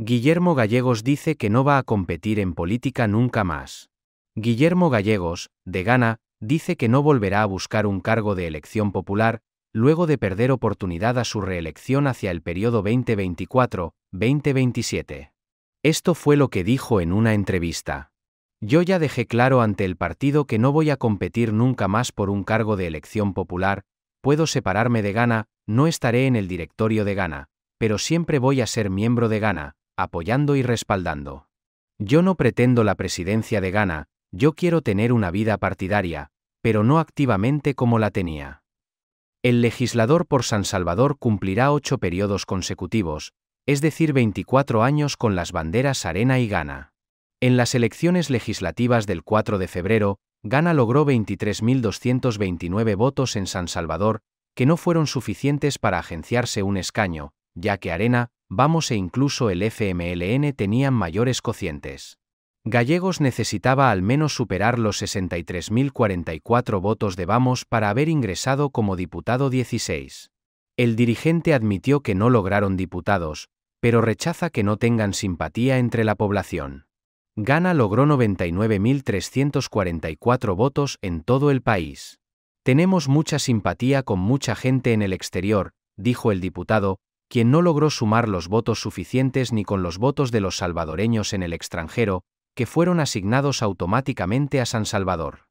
Guillermo Gallegos dice que no va a competir en política nunca más. Guillermo Gallegos, de Gana, dice que no volverá a buscar un cargo de elección popular, luego de perder oportunidad a su reelección hacia el periodo 2024-2027. Esto fue lo que dijo en una entrevista. Yo ya dejé claro ante el partido que no voy a competir nunca más por un cargo de elección popular, puedo separarme de Gana, no estaré en el directorio de Gana, pero siempre voy a ser miembro de Gana apoyando y respaldando. Yo no pretendo la presidencia de Ghana, yo quiero tener una vida partidaria, pero no activamente como la tenía. El legislador por San Salvador cumplirá ocho periodos consecutivos, es decir, 24 años con las banderas Arena y Ghana. En las elecciones legislativas del 4 de febrero, Ghana logró 23.229 votos en San Salvador, que no fueron suficientes para agenciarse un escaño, ya que Arena, Vamos e incluso el FMLN tenían mayores cocientes. Gallegos necesitaba al menos superar los 63.044 votos de Vamos para haber ingresado como diputado 16. El dirigente admitió que no lograron diputados, pero rechaza que no tengan simpatía entre la población. Gana logró 99.344 votos en todo el país. Tenemos mucha simpatía con mucha gente en el exterior, dijo el diputado, quien no logró sumar los votos suficientes ni con los votos de los salvadoreños en el extranjero, que fueron asignados automáticamente a San Salvador.